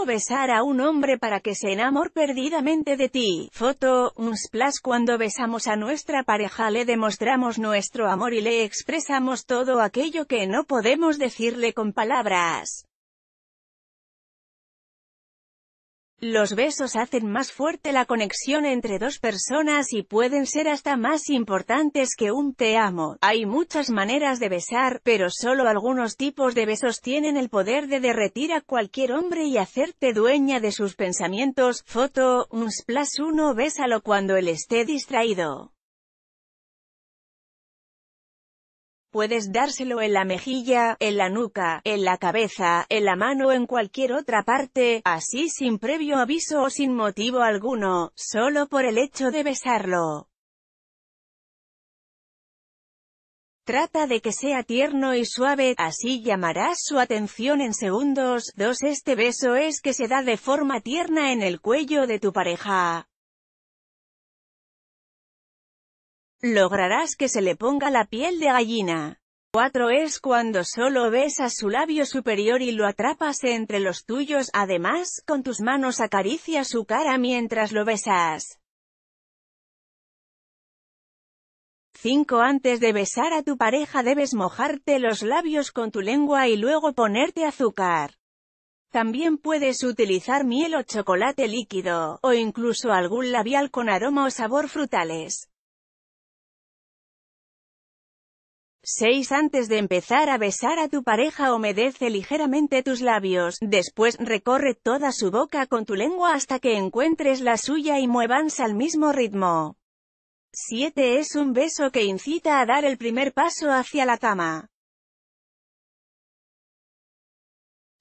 ¿Cómo besar a un hombre para que se enamore perdidamente de ti? Foto, un splash Cuando besamos a nuestra pareja le demostramos nuestro amor y le expresamos todo aquello que no podemos decirle con palabras. Los besos hacen más fuerte la conexión entre dos personas y pueden ser hasta más importantes que un te amo. Hay muchas maneras de besar, pero solo algunos tipos de besos tienen el poder de derretir a cualquier hombre y hacerte dueña de sus pensamientos. Foto, un splash 1 bésalo cuando él esté distraído. Puedes dárselo en la mejilla, en la nuca, en la cabeza, en la mano o en cualquier otra parte, así sin previo aviso o sin motivo alguno, solo por el hecho de besarlo. Trata de que sea tierno y suave, así llamarás su atención en segundos. 2. Este beso es que se da de forma tierna en el cuello de tu pareja. lograrás que se le ponga la piel de gallina. 4 es cuando solo besas su labio superior y lo atrapas entre los tuyos, además, con tus manos acaricia su cara mientras lo besas. 5 Antes de besar a tu pareja debes mojarte los labios con tu lengua y luego ponerte azúcar. También puedes utilizar miel o chocolate líquido, o incluso algún labial con aroma o sabor frutales. 6. Antes de empezar a besar a tu pareja humedece ligeramente tus labios, después recorre toda su boca con tu lengua hasta que encuentres la suya y muevanse al mismo ritmo. 7. Es un beso que incita a dar el primer paso hacia la cama.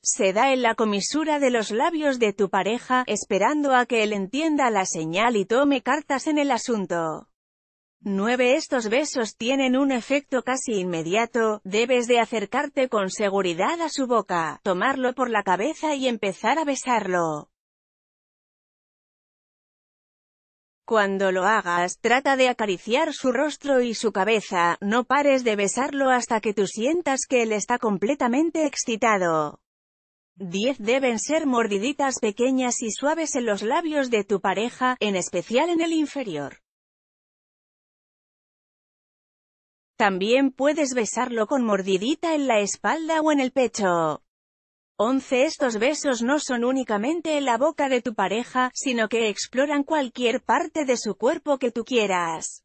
Se da en la comisura de los labios de tu pareja, esperando a que él entienda la señal y tome cartas en el asunto. 9. Estos besos tienen un efecto casi inmediato, debes de acercarte con seguridad a su boca, tomarlo por la cabeza y empezar a besarlo. Cuando lo hagas, trata de acariciar su rostro y su cabeza, no pares de besarlo hasta que tú sientas que él está completamente excitado. 10. Deben ser mordiditas pequeñas y suaves en los labios de tu pareja, en especial en el inferior. También puedes besarlo con mordidita en la espalda o en el pecho. 11. Estos besos no son únicamente en la boca de tu pareja, sino que exploran cualquier parte de su cuerpo que tú quieras.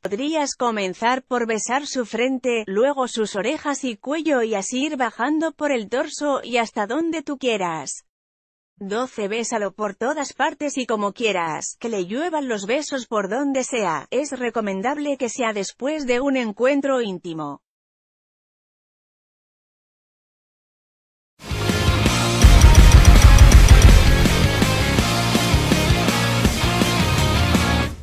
Podrías comenzar por besar su frente, luego sus orejas y cuello y así ir bajando por el torso y hasta donde tú quieras. 12. Bésalo por todas partes y como quieras, que le lluevan los besos por donde sea, es recomendable que sea después de un encuentro íntimo.